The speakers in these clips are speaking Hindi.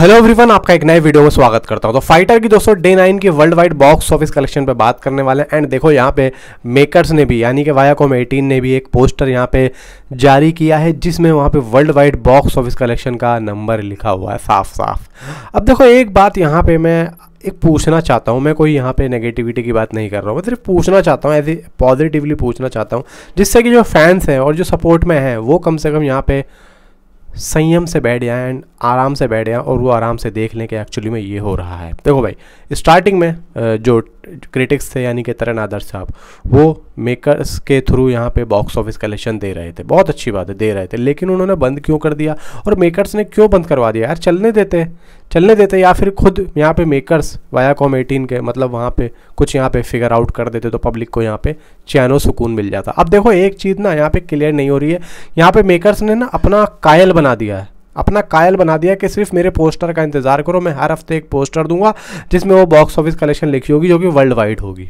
हेलो एवरीवन आपका एक नए वीडियो में स्वागत करता हूं तो फाइटर की दोस्तों डे नाइन की world wide box office collection पर बात करने वाले हैं एंड देखो यहाँ पे मेकर्स ने भी यानी कि वायाकॉम एटीन ने भी एक पोस्टर यहाँ पे जारी किया है जिसमें वहाँ पे world wide box office collection का नंबर लिखा हुआ है साफ साफ अब देखो एक बात यहाँ पर मैं एक पूछना चाहता हूँ मैं कोई यहाँ पे नेगेटिविटी की बात नहीं कर रहा हूँ मैं सिर्फ पूछना चाहता हूँ ऐसे पॉजिटिवली पूछना चाहता हूँ जिससे कि जो फैंस हैं और जो सपोर्ट में हैं वो कम से कम यहाँ पे संयम से बैठ जाए एंड आराम से बैठ जाए और वो आराम से देख लें कि एक्चुअली में ये हो रहा है देखो भाई स्टार्टिंग में जो क्रिटिक्स थे यानी कि तरन आदर्श साहब वो मेकर्स के थ्रू यहाँ पे बॉक्स ऑफिस कलेक्शन दे रहे थे बहुत अच्छी बात है दे रहे थे लेकिन उन्होंने बंद क्यों कर दिया और मेकर्स ने क्यों बंद करवा दिया यार चलने देते चलने देते या फिर खुद यहाँ पे मेकर्स वाया कॉम एटीन के मतलब वहाँ पे कुछ यहाँ पे फिगर आउट कर देते तो पब्लिक को यहाँ पे चैनो सुकून मिल जाता अब देखो एक चीज़ ना यहाँ पे क्लियर नहीं हो रही है यहाँ पे मेकर्स ने ना अपना कायल बना दिया है अपना कायल बना दिया कि सिर्फ मेरे पोस्टर का इंतज़ार करो मैं हर हफ्ते एक पोस्टर दूंगा जिसमें वो बॉक्स ऑफिस कलेक्शन लिखी होगी जो कि वर्ल्ड वाइड होगी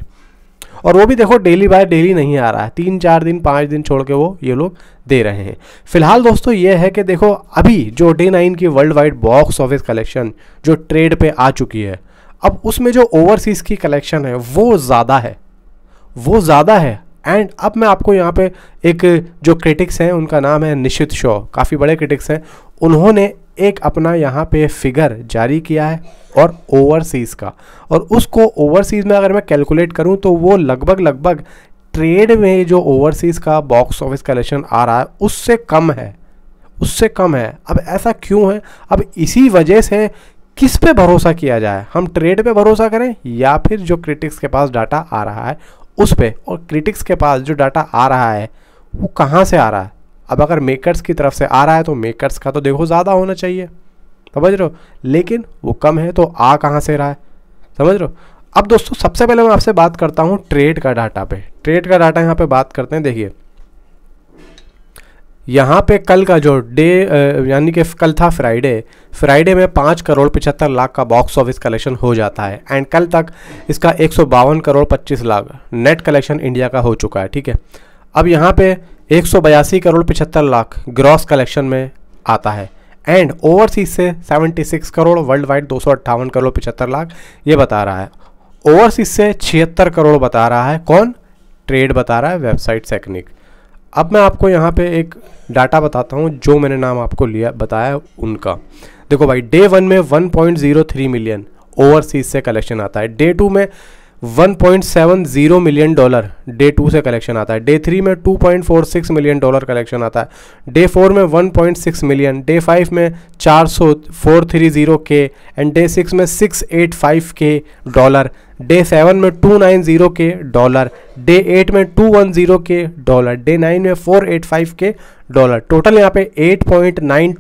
और वो भी देखो डेली बाय डेली नहीं आ रहा है तीन चार दिन पाँच दिन छोड़ के वो ये लोग दे रहे हैं फिलहाल दोस्तों ये है कि देखो अभी जो डे नाइन की world wide box office collection जो ट्रेड पे आ चुकी है अब उसमें जो ओवरसीज़ की कलेक्शन है वो ज़्यादा है वो ज़्यादा है एंड अब मैं आपको यहाँ पे एक जो क्रिटिक्स हैं उनका नाम है निशित शो काफ़ी बड़े क्रिटिक्स हैं उन्होंने एक अपना यहाँ पे फिगर जारी किया है और ओवरसीज़ का और उसको ओवरसीज़ में अगर मैं कैलकुलेट करूँ तो वो लगभग लगभग ट्रेड में जो ओवरसीज़ का बॉक्स ऑफिस कलेक्शन आ रहा है उससे कम है उससे कम है अब ऐसा क्यों है अब इसी वजह से किस पे भरोसा किया जाए हम ट्रेड पे भरोसा करें या फिर जो क्रिटिक्स के पास डाटा आ रहा है उस पर और क्रिटिक्स के पास जो डाटा आ रहा है वो कहाँ से आ रहा है अब अगर मेकर्स की तरफ से आ रहा है तो मेकर्स का तो देखो ज़्यादा होना चाहिए समझ रहे हो लेकिन वो कम है तो आ कहाँ से रहा है समझ रहे हो अब दोस्तों सबसे पहले मैं आपसे बात करता हूँ ट्रेड का डाटा पे ट्रेड का डाटा यहाँ पे बात करते हैं देखिए यहाँ पे कल का जो डे यानी कि कल था फ्राइडे फ्राइडे में पाँच करोड़ पचहत्तर लाख का बॉक्स ऑफिस कलेक्शन हो जाता है एंड कल तक इसका एक सौ बावन करोड़ पच्चीस लाख नेट कलेक्शन इंडिया का हो चुका है ठीक है अब यहाँ पे एक सौ बयासी करोड़ पचहत्तर लाख ग्रॉस कलेक्शन में आता है एंड ओवरसीज से seventy six crore world wide दो सौ अट्ठावन करोड़ पचहत्तर लाख ये बता रहा है ओवरसीज से छिहत्तर करोड़ बता रहा है कौन ट्रेड बता रहा है वेबसाइट सेकनिक अब मैं आपको यहाँ पे एक डाटा बताता हूँ जो मैंने नाम आपको लिया बताया उनका देखो भाई डे वन में 1.03 मिलियन ओवरसीज से कलेक्शन आता है डे टू में 1.70 मिलियन डॉलर डे टू से कलेक्शन आता है डे थ्री में 2.46 मिलियन डॉलर कलेक्शन आता है डे फोर में 1.6 मिलियन डे फाइव में 400 430 के एंड डे सिक्स में 685 के डॉलर डे सेवन में two nine zero K dollar day eight में two one zero K dollar day nine में four eight five K dollar total यहाँ पे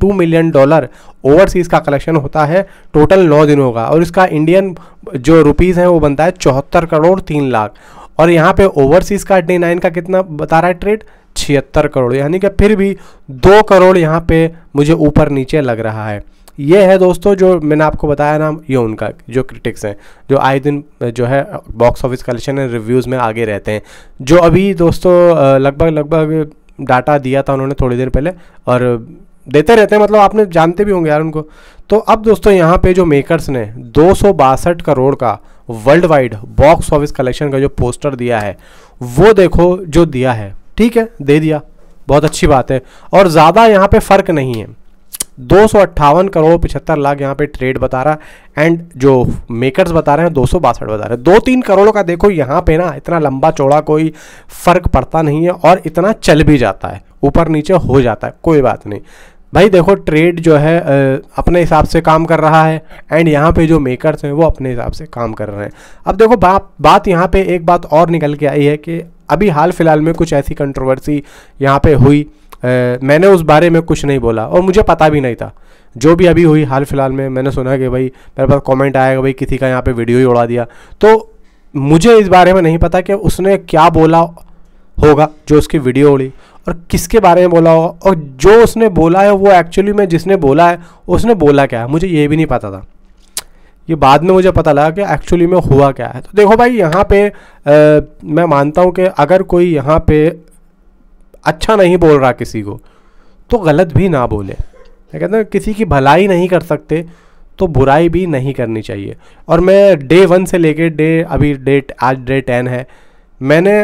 टू मिलियन डॉलर ओवरसीज़ का कलेक्शन होता है टोटल नौ दिन होगा और इसका इंडियन जो रुपीज़ है वो बनता है चौहत्तर करोड़ तीन लाख और यहाँ पे ओवरसीज़ का डे नाइन का कितना बता रहा है ट्रेड छिहत्तर करोड़ यानी कि फिर भी दो करोड़ यहाँ पे मुझे ऊपर नीचे लग रहा है ये है दोस्तों जो मैंने आपको बताया ना ये उनका जो क्रिटिक्स हैं जो आए दिन जो है box office collection and reviews में आगे रहते हैं जो अभी दोस्तों लगभग लगभग डाटा दिया था उन्होंने थोड़ी देर पहले और देते रहते हैं मतलब आपने जानते भी होंगे यार उनको तो अब दोस्तों यहाँ पे जो मेकर्स ने दो करोड़ का world wide box office collection का जो पोस्टर दिया है वो देखो जो दिया है ठीक है दे दिया बहुत अच्छी बात है और ज़्यादा यहाँ पे फ़र्क नहीं है दो करोड़ पिछहत्तर लाख यहाँ पे ट्रेड बता रहा है एंड जो मेकर्स बता रहे हैं दो बता रहे हैं दो तीन करोड़ों का देखो यहाँ पे ना इतना लंबा चौड़ा कोई फ़र्क पड़ता नहीं है और इतना चल भी जाता है ऊपर नीचे हो जाता है कोई बात नहीं भाई देखो ट्रेड जो है अपने हिसाब से काम कर रहा है एंड यहाँ पे जो मेकर्स हैं वो अपने हिसाब से काम कर रहे हैं अब देखो बा, बात यहाँ पे एक बात और निकल के आई है कि अभी हाल फिलहाल में कुछ ऐसी कंट्रोवर्सी यहाँ पे हुई आ, मैंने उस बारे में कुछ नहीं बोला और मुझे पता भी नहीं था जो भी अभी हुई हाल फिलहाल में मैंने सुना कि भाई मेरे पास कॉमेंट आएगा भाई किसी का यहाँ पर वीडियो ही उड़ा दिया तो मुझे इस बारे में नहीं पता कि उसने क्या बोला होगा जो उसकी वीडियो उड़ी और किसके बारे में बोला होगा और जो उसने बोला है वो एक्चुअली में जिसने बोला है उसने बोला क्या है मुझे ये भी नहीं पता था ये बाद में मुझे पता लगा कि एक्चुअली में हुआ क्या है तो देखो भाई यहाँ पे आ, मैं मानता हूँ कि अगर कोई यहाँ पे अच्छा नहीं बोल रहा किसी को तो गलत भी ना बोले मैं कहते किसी की भलाई नहीं कर सकते तो बुराई भी नहीं करनी चाहिए और मैं डे वन से लेके डे अभी डेट आज डे टेन है मैंने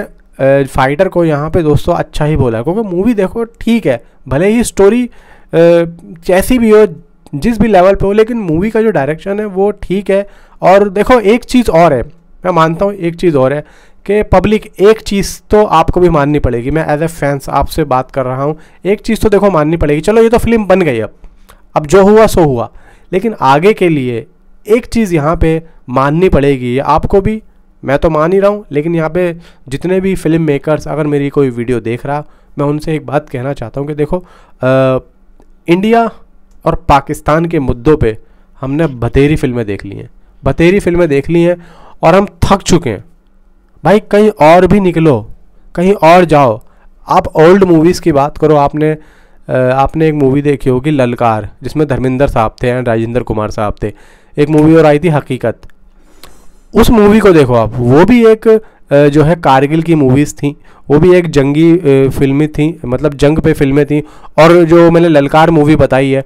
फाइटर को यहाँ पे दोस्तों अच्छा ही बोला क्योंकि मूवी देखो ठीक है भले ही स्टोरी जैसी भी हो जिस भी लेवल पे हो लेकिन मूवी का जो डायरेक्शन है वो ठीक है और देखो एक चीज़ और है मैं मानता हूँ एक चीज़ और है कि पब्लिक एक चीज़ तो आपको भी माननी पड़ेगी मैं एज ए फैंस आपसे बात कर रहा हूँ एक चीज़ तो देखो माननी पड़ेगी चलो ये तो फिल्म बन गई अब अब जो हुआ सो हुआ लेकिन आगे के लिए एक चीज़ यहाँ पे माननी पड़ेगी आपको भी मैं तो मान ही रहा हूँ लेकिन यहाँ पे जितने भी फिल्म मेकर्स अगर मेरी कोई वीडियो देख रहा मैं उनसे एक बात कहना चाहता हूँ कि देखो आ, इंडिया और पाकिस्तान के मुद्दों पे हमने बतेरी फिल्में देख ली हैं बतेरी फिल्में देख ली हैं और हम थक चुके हैं भाई कहीं और भी निकलो कहीं और जाओ आप ओल्ड मूवीज़ की बात करो आपने आपने एक मूवी देखी होगी ललकार जिसमें धर्मेंद्र साहब थे एंड राजेंद्र कुमार साहब थे एक मूवी और आई थी हकीकत उस मूवी को देखो आप वो भी एक जो है कारगिल की मूवीज़ थी वो भी एक जंगी फिल्में थी मतलब जंग पे फिल्में थी और जो मैंने ललकार मूवी बताई है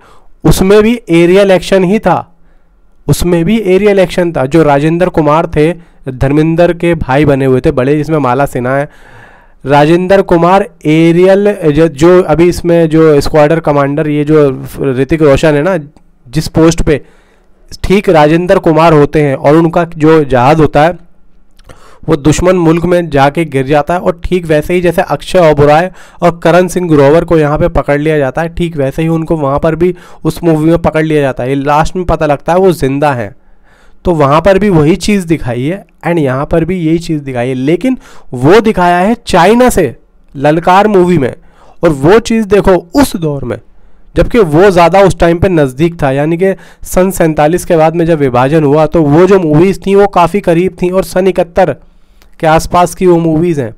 उसमें भी एरियल एक्शन ही था उसमें भी एरियल एक्शन था जो राजेंद्र कुमार थे धर्मेंद्र के भाई बने हुए थे बड़े जिसमें माला सिन्हा है राजेंद्र कुमार एरियल जो अभी इसमें जो स्क्वाडर कमांडर ये जो ऋतिक रोशन है ना जिस पोस्ट पे ठीक राजेंद्र कुमार होते हैं और उनका जो जहाज़ होता है वो दुश्मन मुल्क में जाके गिर जाता है और ठीक वैसे ही जैसे अक्षय ओबराय और करण सिंह ग्रोवर को यहाँ पे पकड़ लिया जाता है ठीक वैसे ही उनको वहाँ पर भी उस मूवी में पकड़ लिया जाता है लास्ट में पता लगता है वो ज़िंदा हैं तो वहाँ पर भी वही चीज़ दिखाई है एंड यहाँ पर भी यही चीज़ दिखाई है लेकिन वो दिखाया है चाइना से ललकार मूवी में और वो चीज़ देखो उस दौर में जबकि वो ज़्यादा उस टाइम पे नज़दीक था यानी कि सन सैंतालीस के बाद में जब विभाजन हुआ तो वो जो मूवीज़ थी वो काफ़ी करीब थी और सन इकहत्तर के आसपास की वो मूवीज़ हैं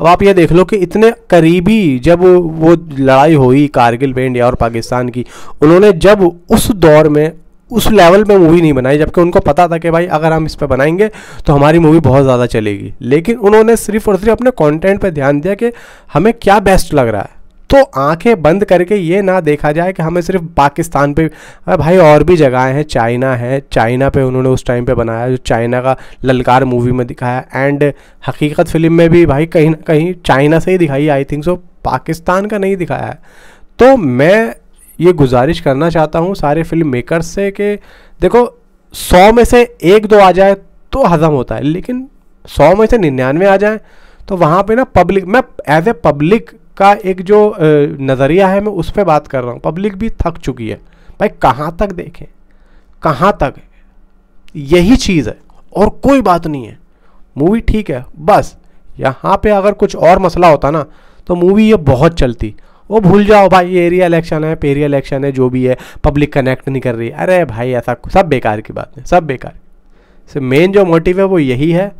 अब आप ये देख लो कि इतने करीबी जब वो लड़ाई हुई कारगिल में इंडिया और पाकिस्तान की उन्होंने जब उस दौर में उस लेवल पे मूवी नहीं बनाई जबकि उनको पता था कि भाई अगर हम इस पर बनाएंगे तो हमारी मूवी बहुत ज़्यादा चलेगी लेकिन उन्होंने सिर्फ और सिर्फ अपने कंटेंट पे ध्यान दिया कि हमें क्या बेस्ट लग रहा है तो आंखें बंद करके ये ना देखा जाए कि हमें सिर्फ पाकिस्तान पे भाई और भी जगह हैं चाइना है चाइना पे उन्होंने उस टाइम पे बनाया जो चाइना का ललकार मूवी में दिखाया एंड हकीकत फिल्म में भी भाई कहीं ना कहीं चाइना से ही दिखाई आई थिंक सो पाकिस्तान का नहीं दिखाया है तो मैं ये गुजारिश करना चाहता हूँ सारे फिल्म मेकर से कि देखो सौ में से एक दो आ जाए तो हज़म होता है लेकिन सौ में से निन्यानवे आ जाए तो वहाँ पे ना पब्लिक मैं एज ए पब्लिक का एक जो नज़रिया है मैं उस पर बात कर रहा हूँ पब्लिक भी थक चुकी है भाई कहाँ तक देखें कहाँ तक यही चीज़ है और कोई बात नहीं है मूवी ठीक है बस यहाँ पे अगर कुछ और मसला होता ना तो मूवी ये बहुत चलती वो भूल जाओ भाई एरिया इलेक्शन है पेरिया इलेक्शन है जो भी है पब्लिक कनेक्ट नहीं कर रही अरे भाई ऐसा सब बेकार की बात है सब बेकार से मेन जो मोटिव है वो यही है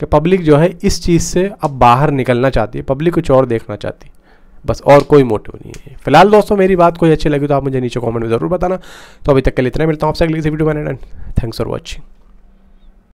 कि पब्लिक जो है इस चीज़ से अब बाहर निकलना चाहती है पब्लिक कुछ और देखना चाहती है बस और कोई मोटिव नहीं है फिलहाल दोस्तों मेरी बात कोई अच्छी लगी तो आप मुझे नीचे कमेंट में ज़रूर बताना तो अभी तक के लिए इतना मिलता हूँ आपसे अगली वीडियो बनाने थैंक्स फॉर वॉचिंग